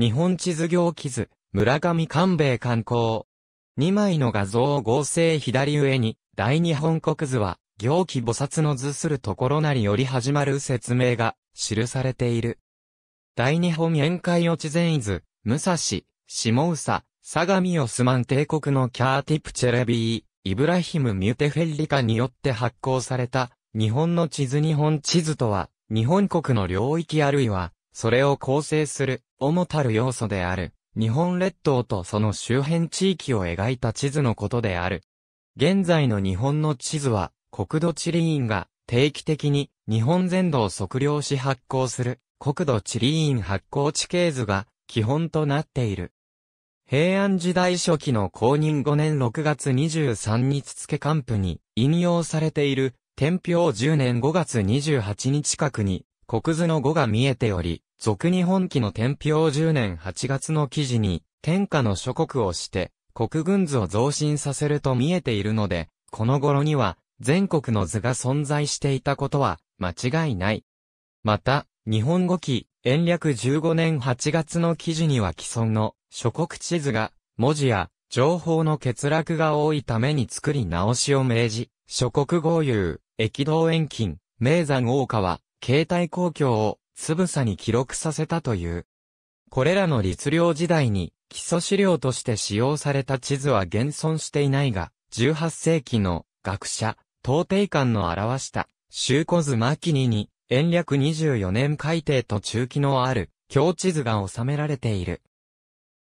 日本地図行記図、村上官兵衛観光。2枚の画像を合成左上に、大日本国図は、行基菩薩の図するところなりより始まる説明が、記されている。大日本宴会予知前図、武蔵、下宇佐、相模オスマン帝国のキャーティプチェレビー、イブラヒム・ミュテフェッリカによって発行された、日本の地図日本地図とは、日本国の領域あるいは、それを構成する、主たる要素である、日本列島とその周辺地域を描いた地図のことである。現在の日本の地図は、国土地理院が定期的に日本全土を測量し発行する国土地理院発行地形図が基本となっている。平安時代初期の公認5年6月23日付官府に引用されている天平10年5月28日確に国図の語が見えており、俗日本記の天平10年8月の記事に、天下の諸国をして、国軍図を増進させると見えているので、この頃には、全国の図が存在していたことは、間違いない。また、日本語記、延暦15年8月の記事には既存の諸国地図が、文字や情報の欠落が多いために作り直しを命じ、諸国合流、駅道遠近、名山大川、携帯公共をつぶさに記録させたという。これらの律令時代に基礎資料として使用された地図は現存していないが、18世紀の学者、東帝館の表した周古図マキニに、延暦24年改定と中期のある、京地図が収められている。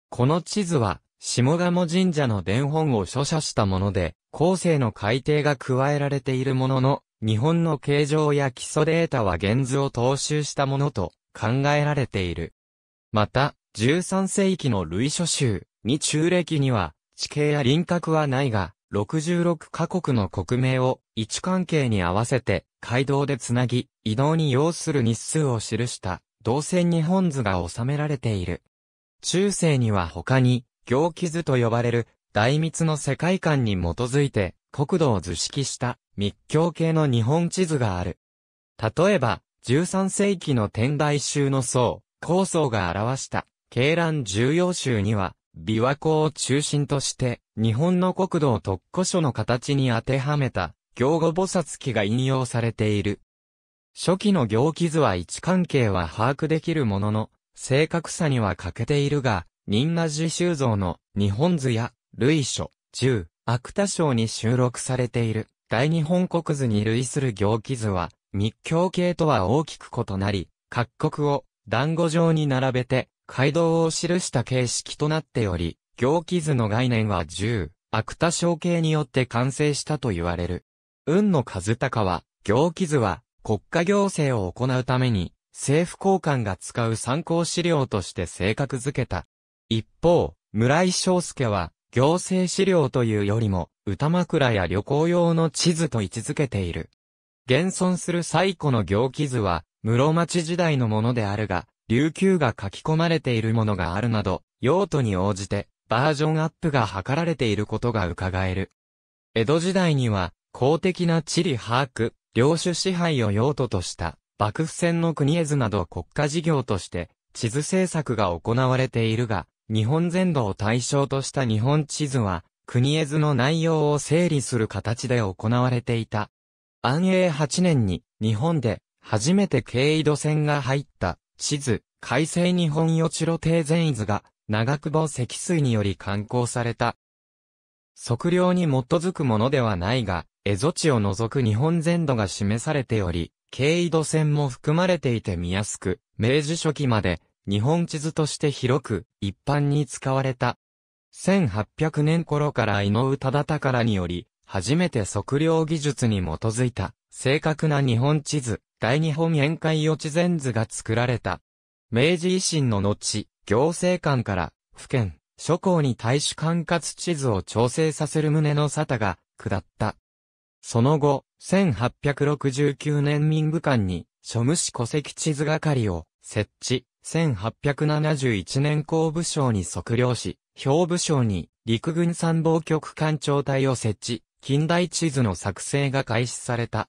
この地図は、下鴨神社の伝本を書写したもので、後世の改定が加えられているものの、日本の形状や基礎データは現図を踏襲したものと考えられている。また、13世紀の類書集、に中歴には、地形や輪郭はないが、66カ国の国名を位置関係に合わせて街道でつなぎ、移動に要する日数を記した動線日本図が収められている。中世には他に、行基図と呼ばれる、大密の世界観に基づいて、国土を図式した密教系の日本地図がある。例えば、13世紀の天台宗の僧、高僧が表した、慶乱重要宗には、琵琶湖を中心として、日本の国土を特古書の形に当てはめた、行後菩薩記が引用されている。初期の行記図は位置関係は把握できるものの、正確さには欠けているが、仁和寺修造の日本図や、類書、中、芥賞に収録されている大日本国図に類する行基図は密教系とは大きく異なり、各国を団子状に並べて街道を記した形式となっており、行基図の概念は10、芥賞系によって完成したと言われる。運の数高は、行基図は国家行政を行うために政府高官が使う参考資料として正確づけた。一方、村井章介は、行政資料というよりも、歌枕や旅行用の地図と位置づけている。現存する最古の行記図は、室町時代のものであるが、琉球が書き込まれているものがあるなど、用途に応じて、バージョンアップが図られていることが伺える。江戸時代には、公的な地理把握、領主支配を用途とした、幕府戦の国絵図など国家事業として、地図制作が行われているが、日本全土を対象とした日本地図は、国絵図の内容を整理する形で行われていた。安永8年に、日本で、初めて経緯度線が入った、地図、改正日本与地路定全図が、長久保積水により刊行された。測量に基づくものではないが、蝦夷地を除く日本全土が示されており、経緯度線も含まれていて見やすく、明治初期まで日本地図として広く一般に使われた。1800年頃から井上忠宝により、初めて測量技術に基づいた、正確な日本地図、大日本宴会予知全図が作られた。明治維新の後、行政官から、府県、諸公に大使管轄地図を調整させる旨の沙汰が、下った。その後、1869年民部官に、庶務士戸籍地図係を、設置。1871年工部省に測量し、兵部省に陸軍参謀局官庁隊を設置、近代地図の作成が開始された。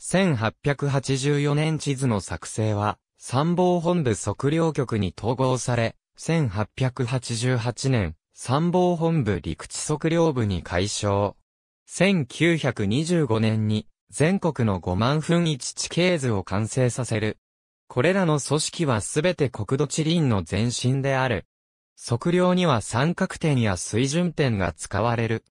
1884年地図の作成は、参謀本部測量局に統合され、1888年、参謀本部陸地測量部に改称。1925年に、全国の5万分1地形図を完成させる、これらの組織はすべて国土地輪の前身である。測量には三角点や水準点が使われる。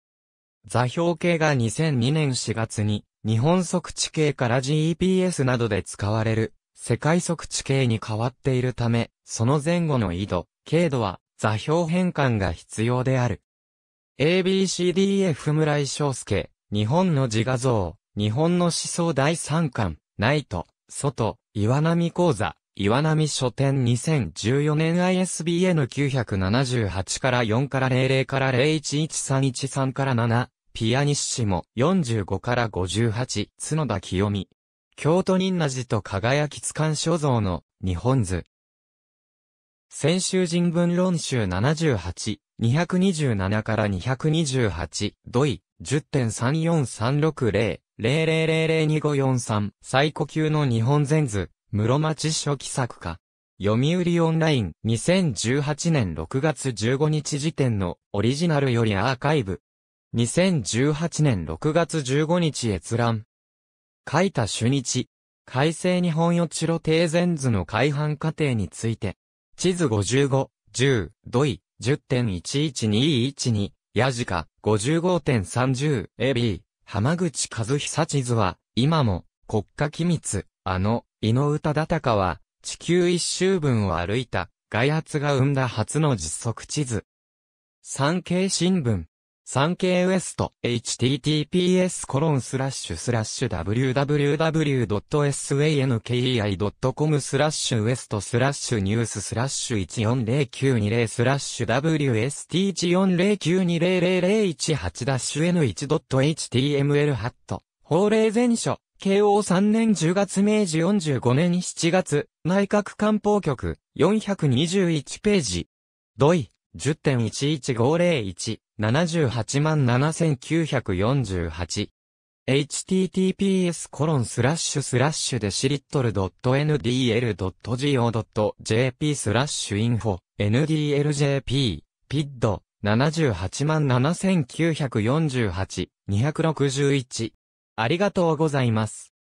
座標系が2002年4月に、日本測地系から GPS などで使われる、世界測地系に変わっているため、その前後の緯度、経度は、座標変換が必要である。ABCDF 村井翔介、日本の自画像、日本の思想第三巻、ナイト、外、岩波講座、岩波書店2014年 ISBN 978から4から00から011313から7、ピアニッシモ45から58、角田清美。京都仁和寺と輝きつかん所蔵の日本図。先週人文論集78、227から228、土井、10.34360、00002543最古級の日本全図、室町初期作家。読売オンライン2018年6月15日時点のオリジナルよりアーカイブ。2018年6月15日閲覧。書いた主日。改正日本予知路定禅図の改版過程について。地図55、10、土井、10.11212、ヤジカ、55.30、エビー、浜口和久地図は、今も、国家機密、あの、井の歌だたかは、地球一周分を歩いた、外圧が生んだ初の実測地図。産経新聞。産経ウエスト https コロンスラッシュスラッシュ www.sanki.com スラッシュウエストスラッシュニューススラッシュ140920スラッシュ wst1409200018 シュ n1.html ハット法令全書慶応3年10月明治45年7月内閣官報局421ページ土井10.11501、787,948。https コロンスラッシュスラッシュでトルドット .ndl.go.jp スラッシュインフォ ndljp ピッド787,948,261ありがとうございます。